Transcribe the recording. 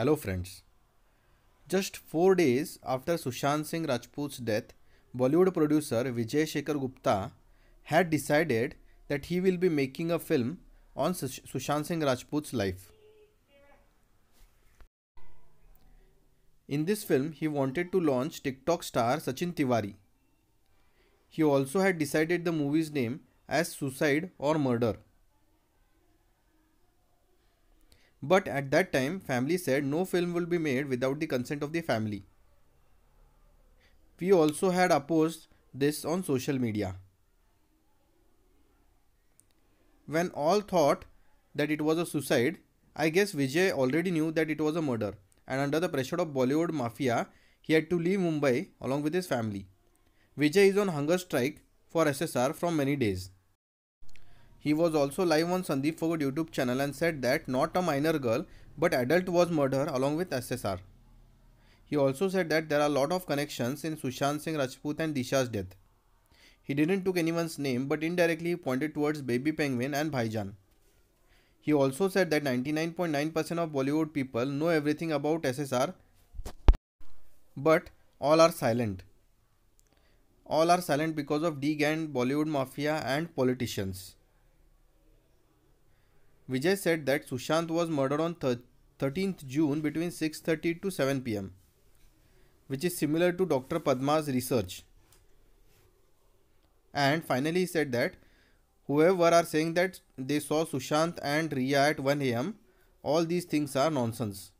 Hello friends. Just 4 days after Sushant Singh Rajput's death, Bollywood producer Vijay Shekhar Gupta had decided that he will be making a film on Sushant Singh Rajput's life. In this film, he wanted to launch TikTok star Sachin Tiwari. He also had decided the movie's name as Suicide or Murder. But at that time, family said no film will be made without the consent of the family. We also had opposed this on social media. When all thought that it was a suicide, I guess Vijay already knew that it was a murder, and under the pressure of Bollywood mafia, he had to leave Mumbai along with his family. Vijay is on hunger strike for SSR from many days. He was also live on Sandeep Fogod YouTube channel and said that not a minor girl but adult was murdered along with SSR. He also said that there are lot of connections in Sushant Singh Rajput and Disha's death. He didn't took anyone's name but indirectly he pointed towards Baby Penguin and Bhaijan. He also said that 99.9% of Bollywood people know everything about SSR but all are silent. All are silent because of D-gang, Bollywood mafia and politicians. Vijay said that Sushant was murdered on 13th June between 6:30 to 7 pm, which is similar to Dr. Padma's research. And finally, he said that whoever are saying that they saw Sushant and Riya at 1 am, all these things are nonsense.